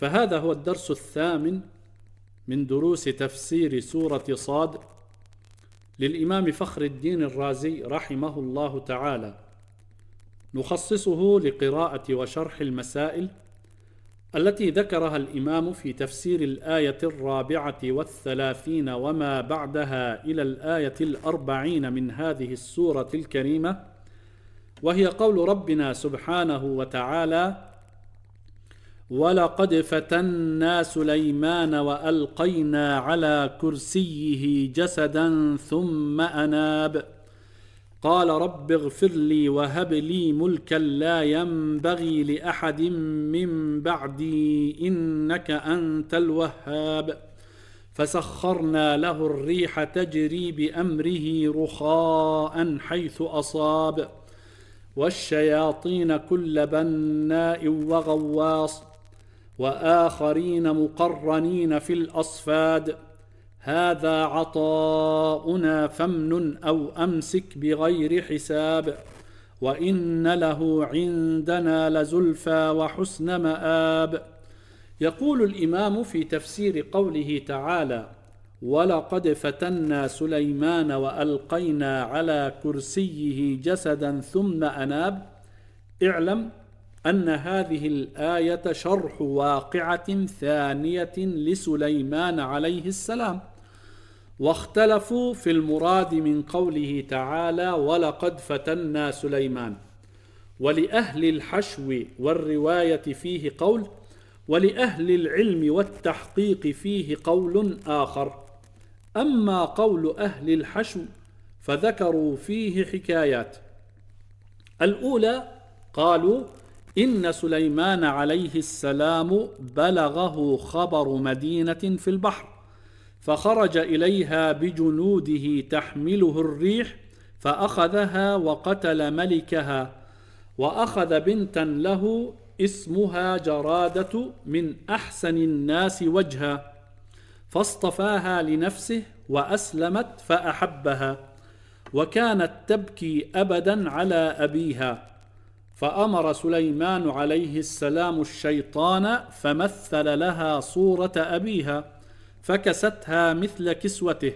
فهذا هو الدرس الثامن من دروس تفسير سورة صاد للإمام فخر الدين الرازي رحمه الله تعالى نخصصه لقراءة وشرح المسائل التي ذكرها الإمام في تفسير الآية الرابعة والثلاثين وما بعدها إلى الآية الأربعين من هذه السورة الكريمة وهي قول ربنا سبحانه وتعالى ولقد فتنا سليمان والقينا على كرسيه جسدا ثم اناب قال رب اغفر لي وهب لي ملكا لا ينبغي لاحد من بعدي انك انت الوهاب فسخرنا له الريح تجري بامره رخاء حيث اصاب والشياطين كل بناء وغواص واخرين مقرنين في الاصفاد هذا عطاؤنا فامنن او امسك بغير حساب وان له عندنا لزلفى وحسن ماب يقول الامام في تفسير قوله تعالى ولقد فتنا سليمان والقينا على كرسيه جسدا ثم اناب اعلم أن هذه الآية شرح واقعة ثانية لسليمان عليه السلام واختلفوا في المراد من قوله تعالى ولقد فتنا سليمان ولأهل الحشو والرواية فيه قول ولأهل العلم والتحقيق فيه قول آخر أما قول أهل الحشو فذكروا فيه حكايات الأولى قالوا إن سليمان عليه السلام بلغه خبر مدينة في البحر فخرج إليها بجنوده تحمله الريح فأخذها وقتل ملكها وأخذ بنتا له اسمها جرادة من أحسن الناس وجها فاصطفاها لنفسه وأسلمت فأحبها وكانت تبكي أبدا على أبيها فأمر سليمان عليه السلام الشيطان فمثل لها صورة أبيها فكستها مثل كسوته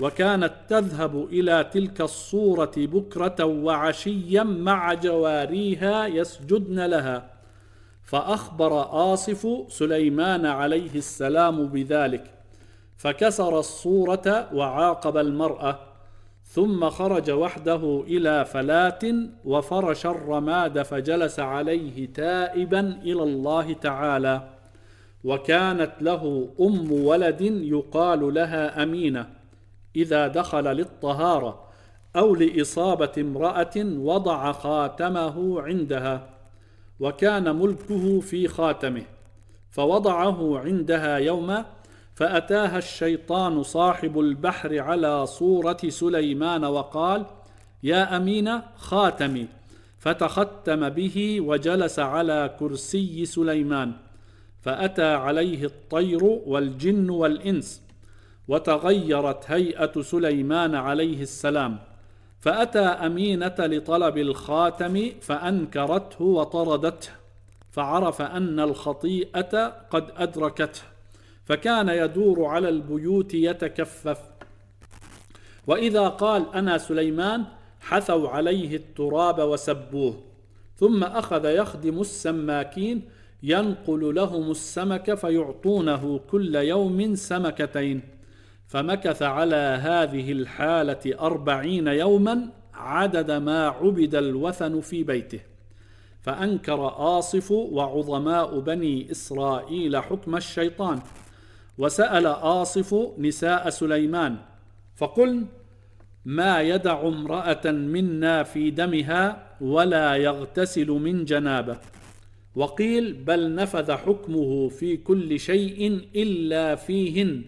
وكانت تذهب إلى تلك الصورة بكرة وعشيا مع جواريها يسجدن لها فأخبر آصف سليمان عليه السلام بذلك فكسر الصورة وعاقب المرأة ثم خرج وحده الى فلات وفرش الرماد فجلس عليه تائبا الى الله تعالى وكانت له ام ولد يقال لها امينه اذا دخل للطهاره او لاصابه امراه وضع خاتمه عندها وكان ملكه في خاتمه فوضعه عندها يوم فأتاها الشيطان صاحب البحر على صورة سليمان وقال: يا أمين خاتمي، فتختم به وجلس على كرسي سليمان، فأتى عليه الطير والجن والإنس، وتغيرت هيئة سليمان عليه السلام، فأتى أمينة لطلب الخاتم فأنكرته وطردته، فعرف أن الخطيئة قد أدركته. فكان يدور على البيوت يتكفف واذا قال انا سليمان حثوا عليه التراب وسبوه ثم اخذ يخدم السماكين ينقل لهم السمك فيعطونه كل يوم سمكتين فمكث على هذه الحاله اربعين يوما عدد ما عبد الوثن في بيته فانكر آصف وعظماء بني اسرائيل حكم الشيطان وسأل آصف نساء سليمان فقلن ما يدع امرأة منا في دمها ولا يغتسل من جنابه وقيل بل نفذ حكمه في كل شيء إلا فيهن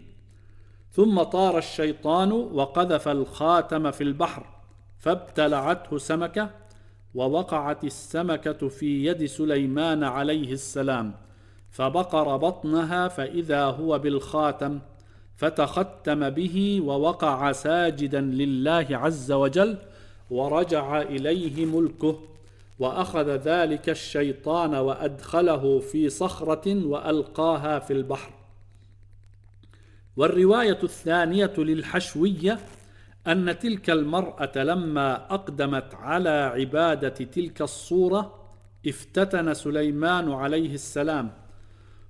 ثم طار الشيطان وقذف الخاتم في البحر فابتلعته سمكة ووقعت السمكة في يد سليمان عليه السلام فبقر بطنها فإذا هو بالخاتم فتختم به ووقع ساجدا لله عز وجل ورجع إليه ملكه وأخذ ذلك الشيطان وأدخله في صخرة وألقاها في البحر والرواية الثانية للحشوية أن تلك المرأة لما أقدمت على عبادة تلك الصورة افتتن سليمان عليه السلام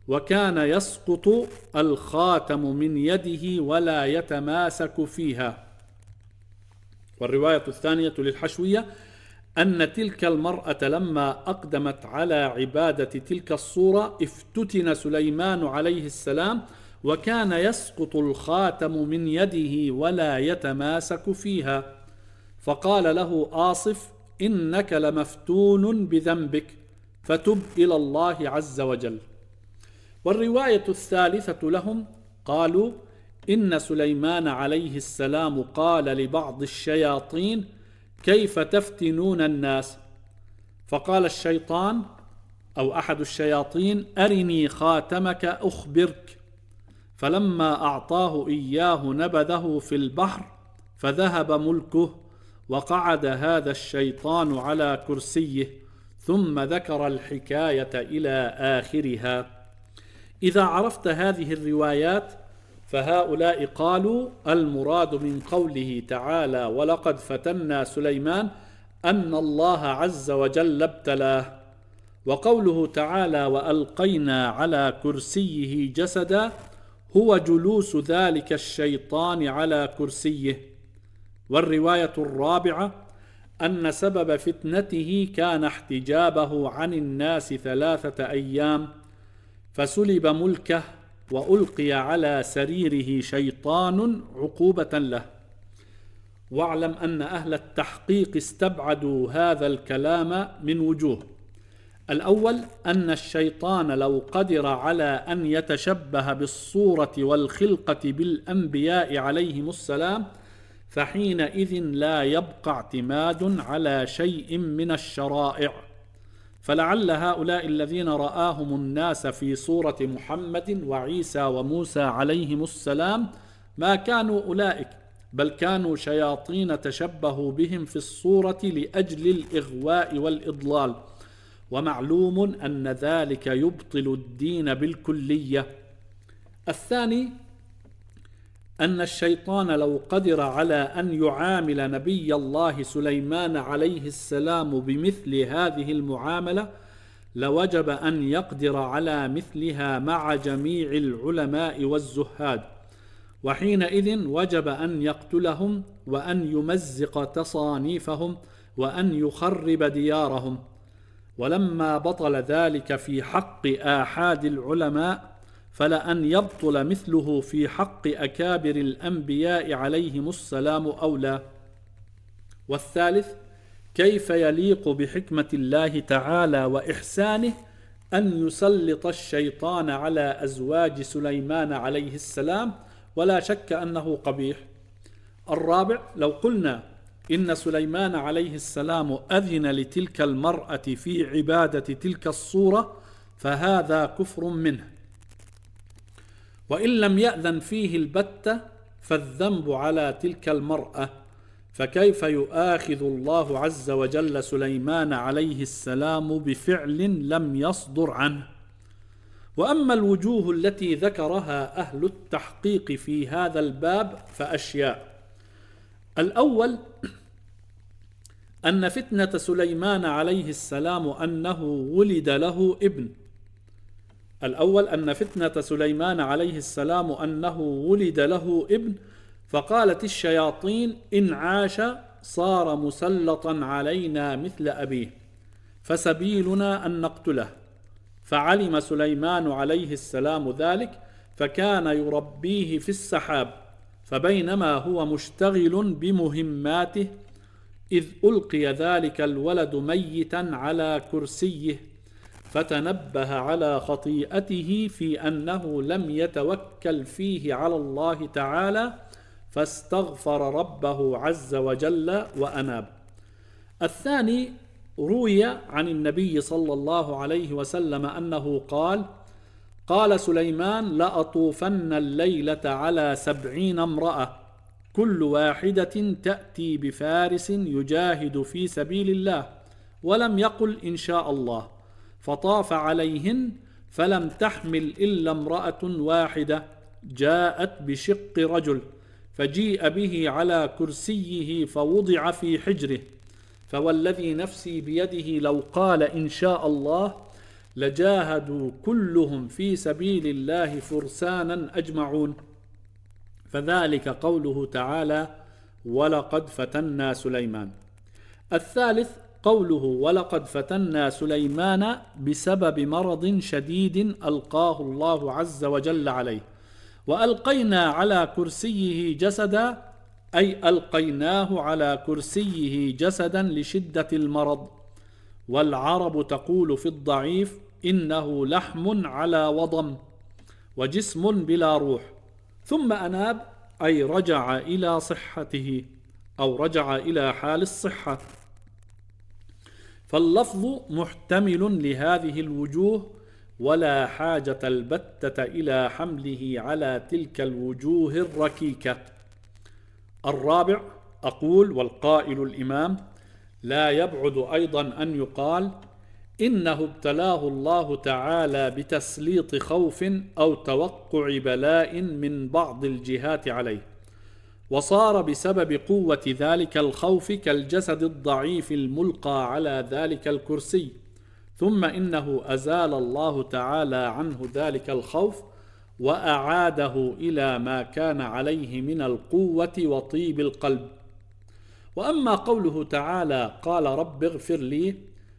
وكان يسقط الخاتم من يده ولا يتماسك فيها والرواية الثانية للحشوية أن تلك المرأة لما أقدمت على عبادة تلك الصورة افتتن سليمان عليه السلام وكان يسقط الخاتم من يده ولا يتماسك فيها فقال له آصف إنك لمفتون بذنبك فتب إلى الله عز وجل والرواية الثالثة لهم قالوا إن سليمان عليه السلام قال لبعض الشياطين كيف تفتنون الناس فقال الشيطان أو أحد الشياطين أرني خاتمك أخبرك فلما أعطاه إياه نبذه في البحر فذهب ملكه وقعد هذا الشيطان على كرسيه ثم ذكر الحكاية إلى آخرها إذا عرفت هذه الروايات فهؤلاء قالوا المراد من قوله تعالى ولقد فتنا سليمان أن الله عز وجل ابتلاه وقوله تعالى وألقينا على كرسيه جسدا هو جلوس ذلك الشيطان على كرسيه والرواية الرابعة أن سبب فتنته كان احتجابه عن الناس ثلاثة أيام فسلب ملكه والقي على سريره شيطان عقوبه له واعلم ان اهل التحقيق استبعدوا هذا الكلام من وجوه الاول ان الشيطان لو قدر على ان يتشبه بالصوره والخلقه بالانبياء عليهم السلام فحينئذ لا يبقى اعتماد على شيء من الشرائع فلعل هؤلاء الذين رآهم الناس في صورة محمد وعيسى وموسى عليهم السلام ما كانوا أولئك بل كانوا شياطين تشبهوا بهم في الصورة لأجل الإغواء والإضلال ومعلوم أن ذلك يبطل الدين بالكلية الثاني أن الشيطان لو قدر على أن يعامل نبي الله سليمان عليه السلام بمثل هذه المعاملة لوجب أن يقدر على مثلها مع جميع العلماء والزهاد وحينئذ وجب أن يقتلهم وأن يمزق تصانيفهم وأن يخرب ديارهم ولما بطل ذلك في حق آحاد العلماء فلأن يبطل مثله في حق أكابر الأنبياء عليهم السلام أولى والثالث كيف يليق بحكمة الله تعالى وإحسانه أن يسلط الشيطان على أزواج سليمان عليه السلام ولا شك أنه قبيح الرابع لو قلنا إن سليمان عليه السلام أذن لتلك المرأة في عبادة تلك الصورة فهذا كفر منه وإن لم يأذن فيه البتة فالذنب على تلك المرأة فكيف يؤاخذ الله عز وجل سليمان عليه السلام بفعل لم يصدر عنه واما الوجوه التي ذكرها اهل التحقيق في هذا الباب فاشياء الاول ان فتنه سليمان عليه السلام انه ولد له ابن الأول أن فتنة سليمان عليه السلام أنه ولد له ابن فقالت الشياطين إن عاش صار مسلطا علينا مثل أبيه فسبيلنا أن نقتله فعلم سليمان عليه السلام ذلك فكان يربيه في السحاب فبينما هو مشتغل بمهماته إذ ألقي ذلك الولد ميتا على كرسيه فتنبه على خطيئته في انه لم يتوكل فيه على الله تعالى فاستغفر ربه عز وجل واناب الثاني روي عن النبي صلى الله عليه وسلم انه قال قال سليمان لاطوفن الليله على سبعين امراه كل واحده تاتي بفارس يجاهد في سبيل الله ولم يقل ان شاء الله فطاف عليهن فلم تحمل إلا امرأة واحدة جاءت بشق رجل فجيء به على كرسيه فوضع في حجره فوالذي نفسي بيده لو قال إن شاء الله لجاهدوا كلهم في سبيل الله فرسانا أجمعون فذلك قوله تعالى ولقد فتنا سليمان الثالث قوله ولقد فتنا سليمان بسبب مرض شديد القاه الله عز وجل عليه والقينا على كرسيه جسدا اي القيناه على كرسيه جسدا لشده المرض والعرب تقول في الضعيف انه لحم على وضم وجسم بلا روح ثم اناب اي رجع الى صحته او رجع الى حال الصحه فاللفظ محتمل لهذه الوجوه ولا حاجة البتة إلى حمله على تلك الوجوه الركيكة. الرابع أقول والقائل الإمام: لا يبعد أيضا أن يقال: إنه ابتلاه الله تعالى بتسليط خوف أو توقع بلاء من بعض الجهات عليه. وصار بسبب قوة ذلك الخوف كالجسد الضعيف الملقى على ذلك الكرسي ثم إنه أزال الله تعالى عنه ذلك الخوف وأعاده إلى ما كان عليه من القوة وطيب القلب وأما قوله تعالى قال رب اغفر لي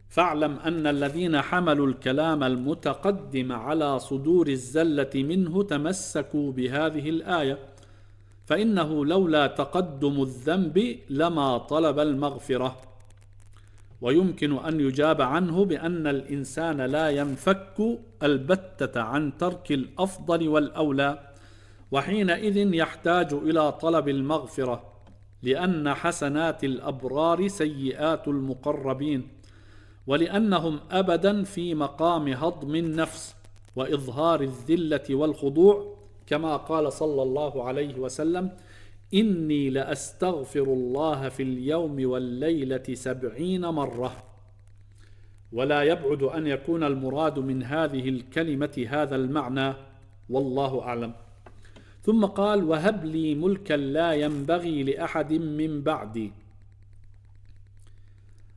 فاعلم أن الذين حملوا الكلام المتقدم على صدور الزلة منه تمسكوا بهذه الآية فإنه لولا تقدم الذنب لما طلب المغفرة ويمكن أن يجاب عنه بأن الإنسان لا ينفك البتة عن ترك الأفضل والأولى وحينئذ يحتاج إلى طلب المغفرة لأن حسنات الأبرار سيئات المقربين ولأنهم أبدا في مقام هضم النفس وإظهار الذلة والخضوع كما قال صلى الله عليه وسلم إني لأستغفر الله في اليوم والليلة سبعين مرة ولا يبعد أن يكون المراد من هذه الكلمة هذا المعنى والله أعلم ثم قال وهب لي ملكا لا ينبغي لأحد من بعدي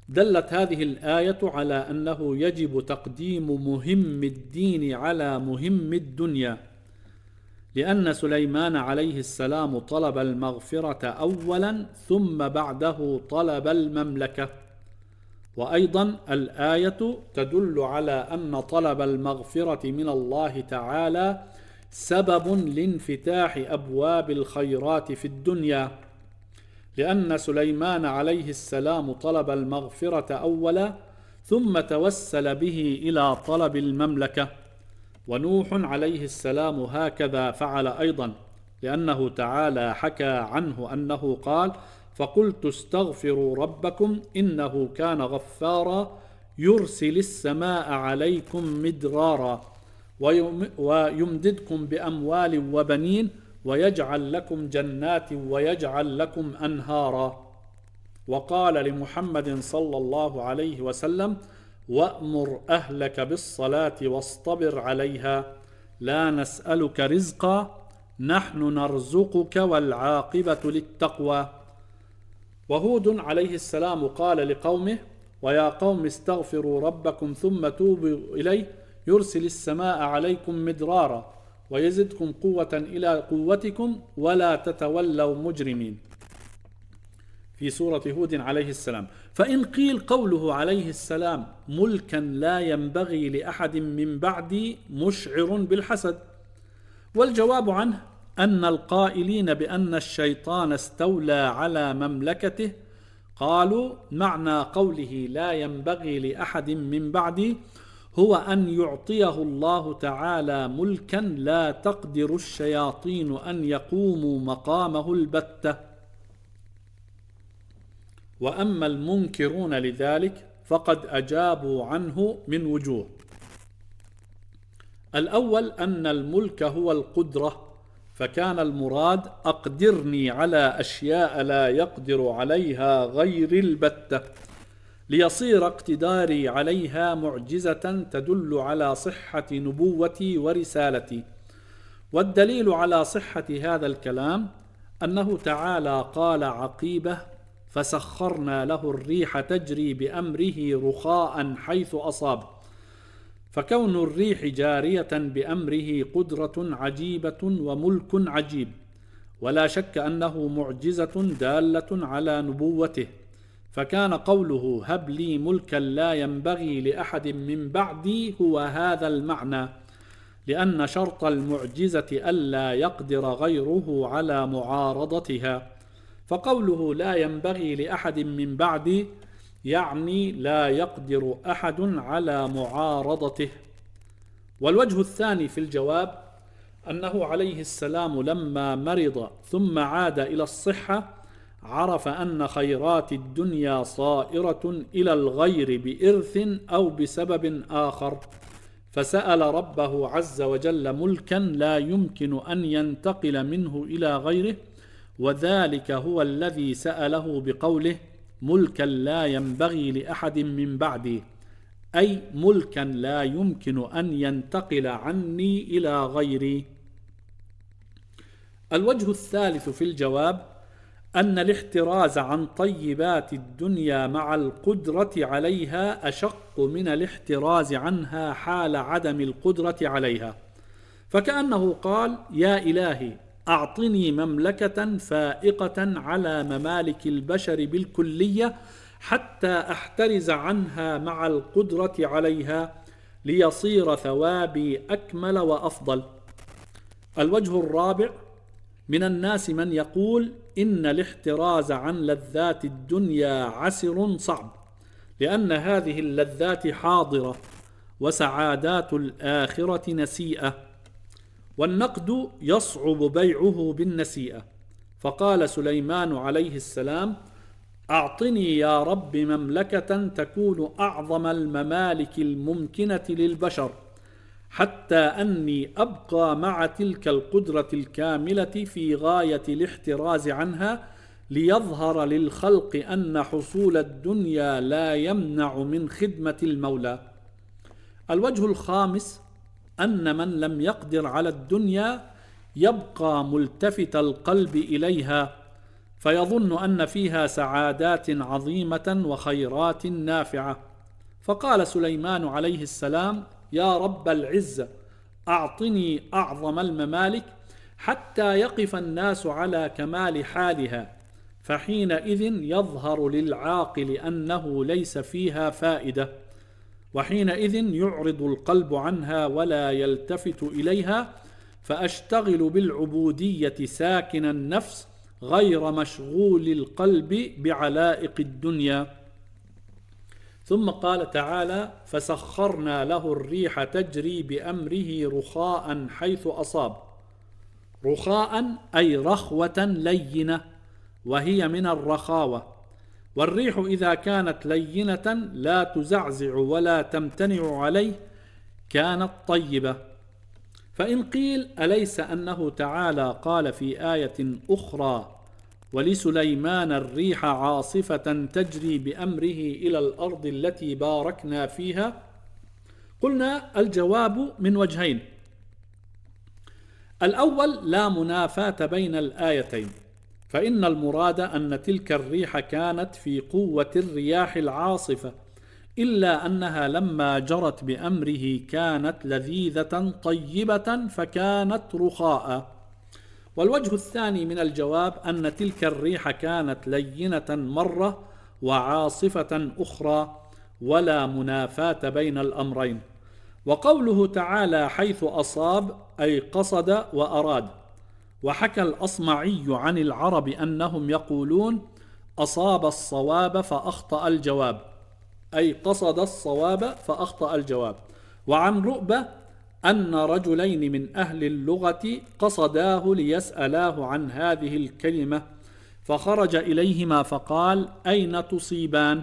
دلت هذه الآية على أنه يجب تقديم مهم الدين على مهم الدنيا لأن سليمان عليه السلام طلب المغفرة أولا ثم بعده طلب المملكة وأيضا الآية تدل على أن طلب المغفرة من الله تعالى سبب لانفتاح أبواب الخيرات في الدنيا لأن سليمان عليه السلام طلب المغفرة أولا ثم توسل به إلى طلب المملكة ونوح عليه السلام هكذا فعل ايضا لانه تعالى حكى عنه انه قال فقلت استغفروا ربكم انه كان غفارا يرسل السماء عليكم مدرارا ويمددكم باموال وبنين ويجعل لكم جنات ويجعل لكم انهارا وقال لمحمد صلى الله عليه وسلم وأمر أهلك بالصلاة واصطبر عليها لا نسألك رزقا نحن نرزقك والعاقبة للتقوى وهود عليه السلام قال لقومه ويا قوم استغفروا ربكم ثم توبوا إليه يرسل السماء عليكم مدرارا ويزدكم قوة إلى قوتكم ولا تتولوا مجرمين في سورة هود عليه السلام فإن قيل قوله عليه السلام ملكا لا ينبغي لأحد من بعدي مشعر بالحسد والجواب عنه أن القائلين بأن الشيطان استولى على مملكته قالوا معنى قوله لا ينبغي لأحد من بعدي هو أن يعطيه الله تعالى ملكا لا تقدر الشياطين أن يقوموا مقامه البته واما المنكرون لذلك فقد اجابوا عنه من وجوه الاول ان الملك هو القدره فكان المراد اقدرني على اشياء لا يقدر عليها غير البته ليصير اقتداري عليها معجزه تدل على صحه نبوتي ورسالتي والدليل على صحه هذا الكلام انه تعالى قال عقيبه فسخرنا له الريح تجري بأمره رخاء حيث أصاب فكون الريح جارية بأمره قدرة عجيبة وملك عجيب ولا شك أنه معجزة دالة على نبوته فكان قوله هب لي ملكا لا ينبغي لأحد من بعدي هو هذا المعنى لأن شرط المعجزة ألا يقدر غيره على معارضتها فقوله لا ينبغي لأحد من بعدي يعني لا يقدر أحد على معارضته والوجه الثاني في الجواب أنه عليه السلام لما مرض ثم عاد إلى الصحة عرف أن خيرات الدنيا صائرة إلى الغير بإرث أو بسبب آخر فسأل ربه عز وجل ملكا لا يمكن أن ينتقل منه إلى غيره وذلك هو الذي سأله بقوله ملكا لا ينبغي لأحد من بعدي أي ملكا لا يمكن أن ينتقل عني إلى غيري الوجه الثالث في الجواب أن الاحتراز عن طيبات الدنيا مع القدرة عليها أشق من الاحتراز عنها حال عدم القدرة عليها فكأنه قال يا إلهي أعطني مملكة فائقة على ممالك البشر بالكلية حتى أحترز عنها مع القدرة عليها ليصير ثوابي أكمل وأفضل. الوجه الرابع من الناس من يقول إن الاحتراز عن لذات الدنيا عسر صعب، لأن هذه اللذات حاضرة وسعادات الآخرة نسيئة. والنقد يصعب بيعه بالنسيئة فقال سليمان عليه السلام أعطني يا رب مملكة تكون أعظم الممالك الممكنة للبشر حتى أني أبقى مع تلك القدرة الكاملة في غاية الاحتراز عنها ليظهر للخلق أن حصول الدنيا لا يمنع من خدمة المولى. الوجه الخامس أن من لم يقدر على الدنيا يبقى ملتفت القلب إليها فيظن أن فيها سعادات عظيمة وخيرات نافعة فقال سليمان عليه السلام يا رب العزة أعطني أعظم الممالك حتى يقف الناس على كمال حالها فحينئذ يظهر للعاقل أنه ليس فيها فائدة وحينئذ يعرض القلب عنها ولا يلتفت اليها فاشتغل بالعبوديه ساكن النفس غير مشغول القلب بعلائق الدنيا ثم قال تعالى فسخرنا له الريح تجري بامره رخاء حيث اصاب رخاء اي رخوه لينه وهي من الرخاوه والريح إذا كانت لينة لا تزعزع ولا تمتنع عليه كانت طيبة فإن قيل أليس أنه تعالى قال في آية أخرى ولسليمان الريح عاصفة تجري بأمره إلى الأرض التي باركنا فيها قلنا الجواب من وجهين الأول لا منافاة بين الآيتين فإن المراد أن تلك الريح كانت في قوة الرياح العاصفة إلا أنها لما جرت بأمره كانت لذيذة طيبة فكانت رخاء والوجه الثاني من الجواب أن تلك الريح كانت لينة مرة وعاصفة أخرى ولا منافاة بين الأمرين وقوله تعالى حيث أصاب أي قصد وأراد وحكى الأصمعي عن العرب أنهم يقولون أصاب الصواب فأخطأ الجواب أي قصد الصواب فأخطأ الجواب وعن رؤبة أن رجلين من أهل اللغة قصداه ليسألاه عن هذه الكلمة فخرج إليهما فقال أين تصيبان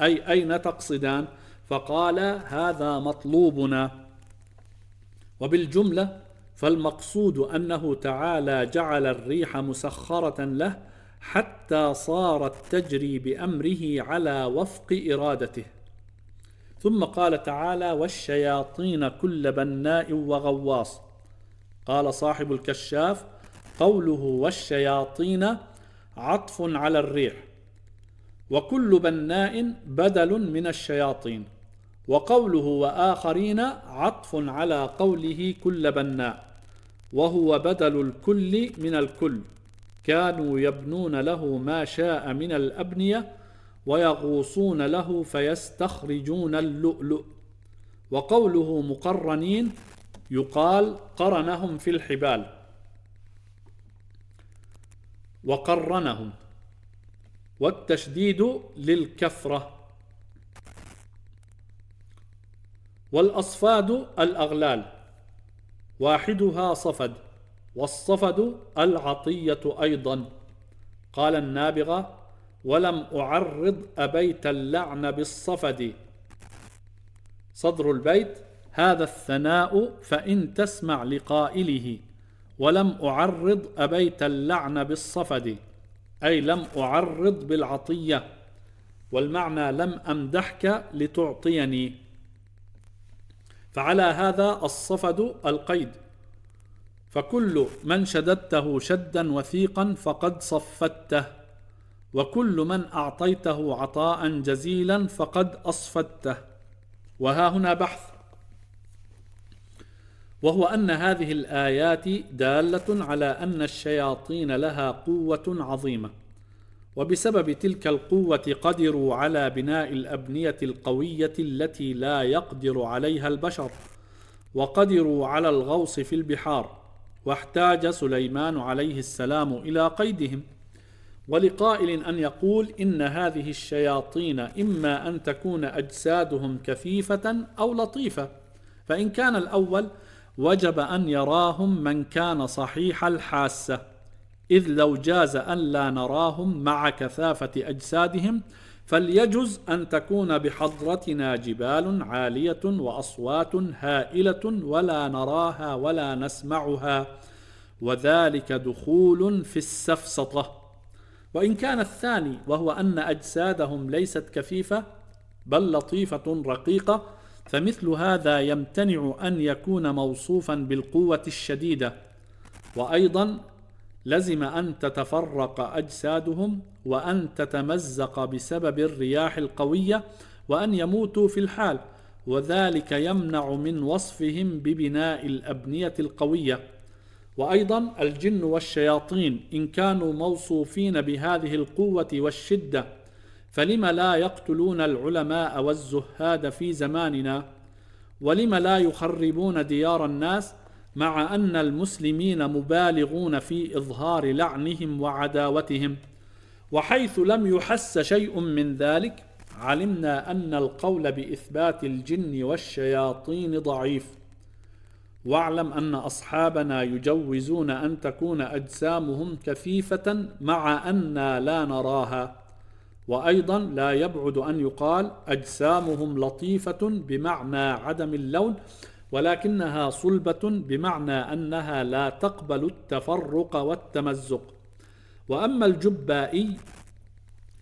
أي أين تقصدان فقال هذا مطلوبنا وبالجملة فالمقصود أنه تعالى جعل الريح مسخرة له حتى صارت تجري بأمره على وفق إرادته ثم قال تعالى والشياطين كل بناء وغواص قال صاحب الكشاف قوله والشياطين عطف على الريح وكل بناء بدل من الشياطين وقوله واخرين عطف على قوله كل بناء وهو بدل الكل من الكل كانوا يبنون له ما شاء من الابنيه ويغوصون له فيستخرجون اللؤلؤ وقوله مقرنين يقال قرنهم في الحبال وقرنهم والتشديد للكفره والاصفاد الاغلال واحدها صفد والصفد العطية أيضا قال النابغة ولم أعرض أبيت اللعن بالصفد صدر البيت هذا الثناء فإن تسمع لقائله ولم أعرض أبيت اللعن بالصفد أي لم أعرض بالعطية والمعنى لم أمدحك لتعطيني فعلى هذا الصفد القيد فكل من شددته شدا وثيقا فقد صفدته وكل من اعطيته عطاء جزيلا فقد اصفدته وها هنا بحث وهو ان هذه الايات داله على ان الشياطين لها قوه عظيمه وبسبب تلك القوة قدروا على بناء الأبنية القوية التي لا يقدر عليها البشر وقدروا على الغوص في البحار واحتاج سليمان عليه السلام إلى قيدهم ولقائل أن يقول إن هذه الشياطين إما أن تكون أجسادهم كثيفة أو لطيفة فإن كان الأول وجب أن يراهم من كان صحيح الحاسة إذ لو جاز أن لا نراهم مع كثافة أجسادهم فليجز أن تكون بحضرتنا جبال عالية وأصوات هائلة ولا نراها ولا نسمعها وذلك دخول في السفسطة وإن كان الثاني وهو أن أجسادهم ليست كفيفة بل لطيفة رقيقة فمثل هذا يمتنع أن يكون موصوفا بالقوة الشديدة وأيضا لزم أن تتفرق أجسادهم وأن تتمزق بسبب الرياح القوية وأن يموتوا في الحال وذلك يمنع من وصفهم ببناء الأبنية القوية وأيضا الجن والشياطين إن كانوا موصوفين بهذه القوة والشدة فلم لا يقتلون العلماء والزهاد في زماننا ولم لا يخربون ديار الناس ؟ مع أن المسلمين مبالغون في إظهار لعنهم وعداوتهم وحيث لم يحس شيء من ذلك علمنا أن القول بإثبات الجن والشياطين ضعيف واعلم أن أصحابنا يجوزون أن تكون أجسامهم كثيفة مع أنا لا نراها وأيضا لا يبعد أن يقال أجسامهم لطيفة بمعنى عدم اللون ولكنها صلبة بمعنى أنها لا تقبل التفرق والتمزق وأما الجبائي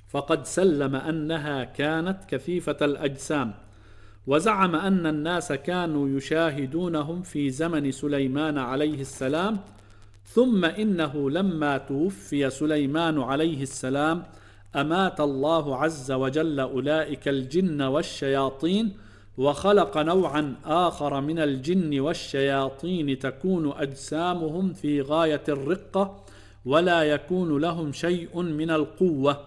فقد سلم أنها كانت كثيفة الأجسام وزعم أن الناس كانوا يشاهدونهم في زمن سليمان عليه السلام ثم إنه لما توفي سليمان عليه السلام أمات الله عز وجل أولئك الجن والشياطين وخلق نوعا آخر من الجن والشياطين تكون أجسامهم في غاية الرقة ولا يكون لهم شيء من القوة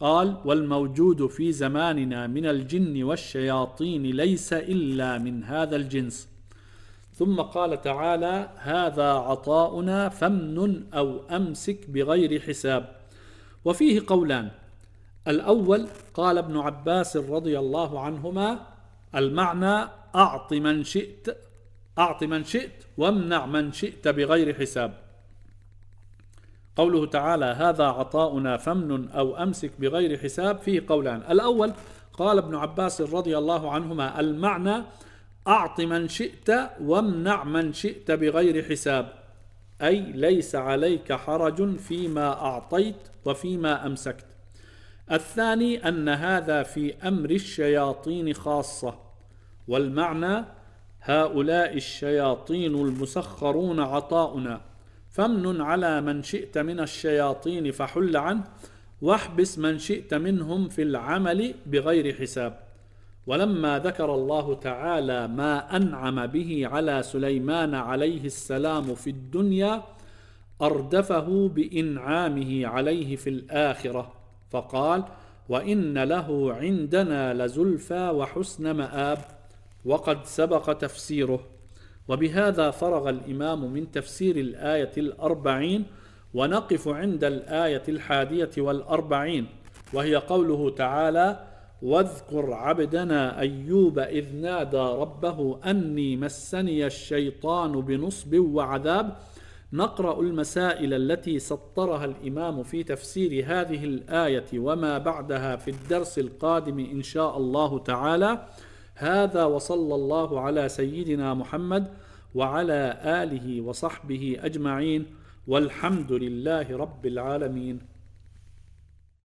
قال والموجود في زماننا من الجن والشياطين ليس إلا من هذا الجنس ثم قال تعالى هذا عطاؤنا فامنن أو أمسك بغير حساب وفيه قولان الأول قال ابن عباس رضي الله عنهما المعنى أعط من شئت أعط من شئت وامنع من شئت بغير حساب قوله تعالى هذا عطاؤنا فمن أو أمسك بغير حساب فيه قولان الأول قال ابن عباس رضي الله عنهما المعنى أعط من شئت وامنع من شئت بغير حساب أي ليس عليك حرج فيما أعطيت وفيما أمسكت الثاني أن هذا في أمر الشياطين خاصة والمعنى هؤلاء الشياطين المسخرون عطاؤنا فامن على من شئت من الشياطين فحل عنه واحبس من شئت منهم في العمل بغير حساب ولما ذكر الله تعالى ما انعم به على سليمان عليه السلام في الدنيا اردفه بانعامه عليه في الاخره فقال وان له عندنا لزلفى وحسن ماب وقد سبق تفسيره وبهذا فرغ الإمام من تفسير الآية الأربعين ونقف عند الآية الحادية والأربعين وهي قوله تعالى واذكر عبدنا أيوب إذ نادى ربه أني مسني الشيطان بنصب وعذاب نقرأ المسائل التي سطرها الإمام في تفسير هذه الآية وما بعدها في الدرس القادم إن شاء الله تعالى هذا وصلى الله على سيدنا محمد وعلى اله وصحبه اجمعين والحمد لله رب العالمين